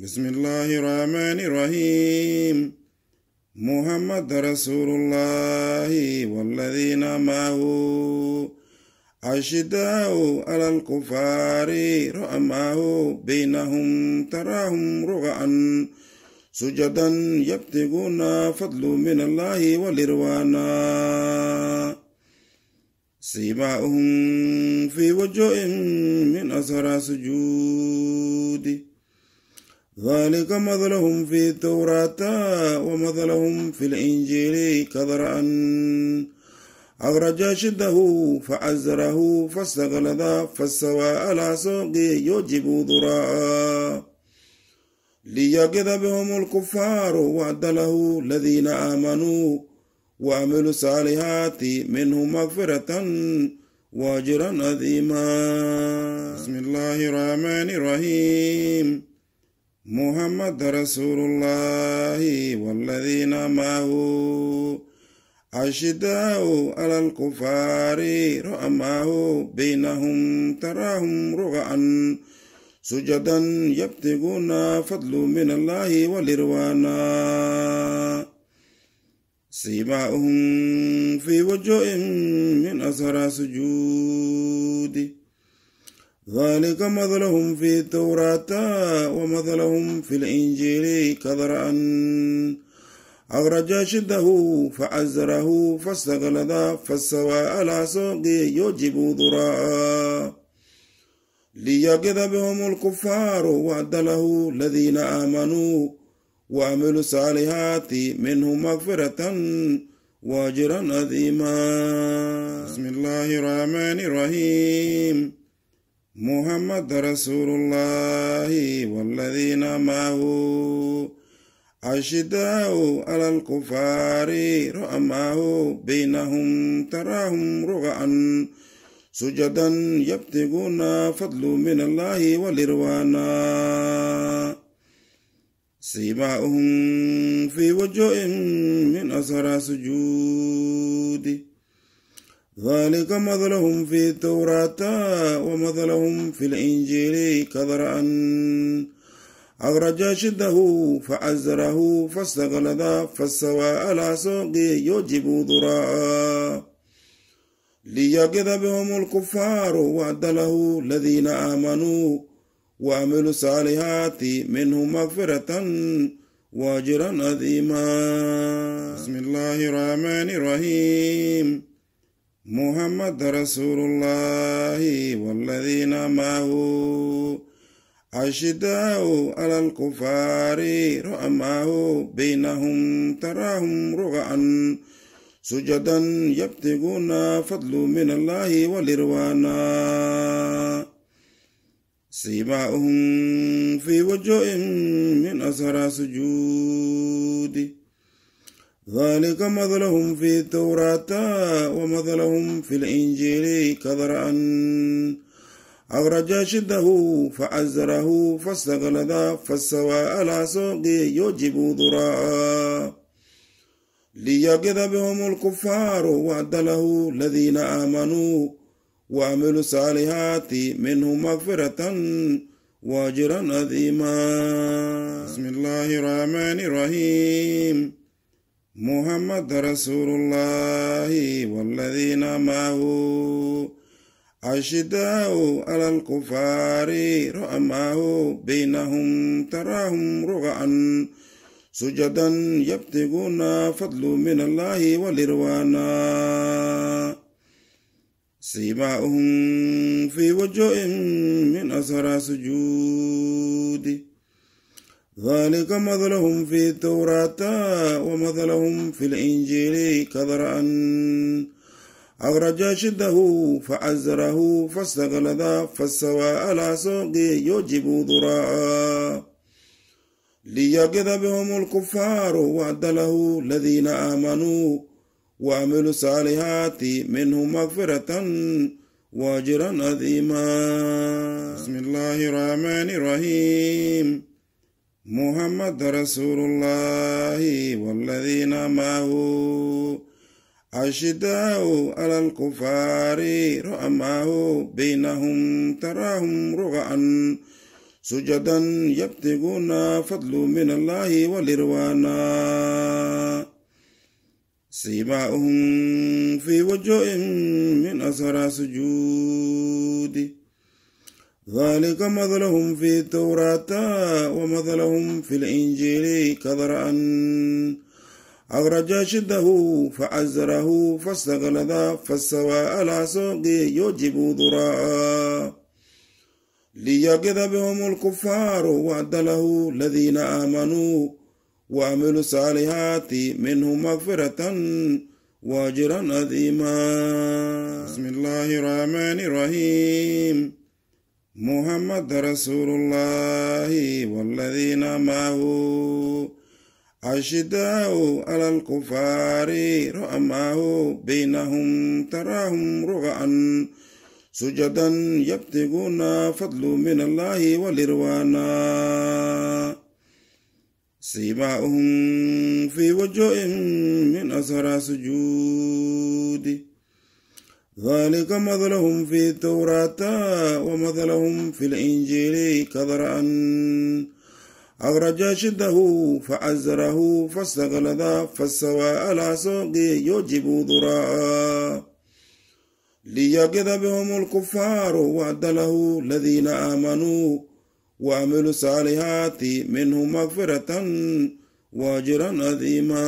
بسم الله الرحمن الرحيم محمد رسول الله والذين معه أشداء على الكفار رأماه بينهم تراهم رغعا سجدا يبتغون فضل من الله ولروانا سيماؤهم في وجوه من أثر سجود ذلك مثلهم في التوراة ومثلهم في الإنجيل كذرا أخرج شده فأزره فاستغلظ فاستوى على سوق يجب ذراء ليقض بهم الكفار وعد له الذين آمنوا وعملوا الصالحات منه مغفرة وأجرا عظيما بسم الله الرحمن الرحيم محمد رسول الله والذين معه أشداء على الكفار رأماه بينهم تراهم رغعا سجدا يبتغون فضل من الله ولروانا سيماؤهم في وجوه من أثر سجود ذلك مثلهم في التوراة ومثلهم في الإنجيل كذرأ أخرج شده فأزره فاستغلظ فاستوى على سوق يجب ذراء ليقض بهم الكفار وعد له الذين آمنوا وعملوا الصالحات منهم مغفرة وأجرا عظيما بسم الله الرحمن الرحيم محمد رسول الله والذين معه أشداء على الكفار رأماه بينهم تراهم رغعا سجدا يبتغون فضل من الله ولروانا سيماؤهم في وجوه من أثر سجود ذلك مثلهم في التوراة ومثلهم في الإنجيل كذرأ أخرج شده فأزره فاستغلظ فاستوى على سوق يجب ذراء ليقض بهم الكفار وعد له الذين آمنوا وعملوا الصالحات منهم مغفرة وأجرا عظيما بسم الله الرحمن الرحيم محمد رسول الله والذين معه أشداء على الكفار رأماه بينهم تراهم رغعا سجدا يبتغون فضل من الله ولروانا سيماؤهم في وجوه من أثر سجود ذلك مثلهم في التوراة ومثلهم في الإنجيل كذرأ أخرج شده فأزره فاستغلظ فاستوى على سوق يجب ذراء ليقض بهم الكفار وعد له الذين آمنوا وعملوا الصالحات منه مغفرة وأجرا عظيما بسم الله الرحمن الرحيم محمد رسول الله والذين معه أشداء على الكفار رأماه بينهم تراهم رغعا سجدا يبتغون فضل من الله ولروانا سيماؤهم في وجوه من أثر سجود ذلك مثلهم في التوراة ومثلهم في الإنجيل كذرأ أخرج شده فأزره فاستغلظ فاستوى على سوق يجب ذراء ليقض بهم الكفار وعد له الذين آمنوا وعملوا الصالحات منهم مغفرة وأجرا عظيما بسم الله الرحمن الرحيم محمد رسول الله والذين معه أشداء على الكفار رأماه بينهم تراهم رغعا سجدا يبتغون فضل من الله ولروانا سيماؤهم في وجوه من أثر سجود ذلك مثلهم في التوراة ومثلهم في الإنجيل كذرأ أخرج شده فأزره فاستغلظ فاستوى على سوق يجب ذراء ليقض بهم الكفار وعد له الذين آمنوا وعملوا الصالحات منهم مغفرة وأجرا عظيما بسم الله الرحمن الرحيم محمد رسول الله والذين معه أشداء على الكفار رأماه بينهم تراهم رغعا سجدا يبتغون فضل من الله ولروانا سيماؤهم في وجوه من أثر سجود ذلك مثلهم في التوراة ومثلهم في الإنجيل كذرا أخرج شده فأزره فاستغلظ فاستوى على سوق يجب ذراء ليقض بهم الكفار وعد له الذين آمنوا وعملوا الصالحات منهم مغفرة وأجرا عظيما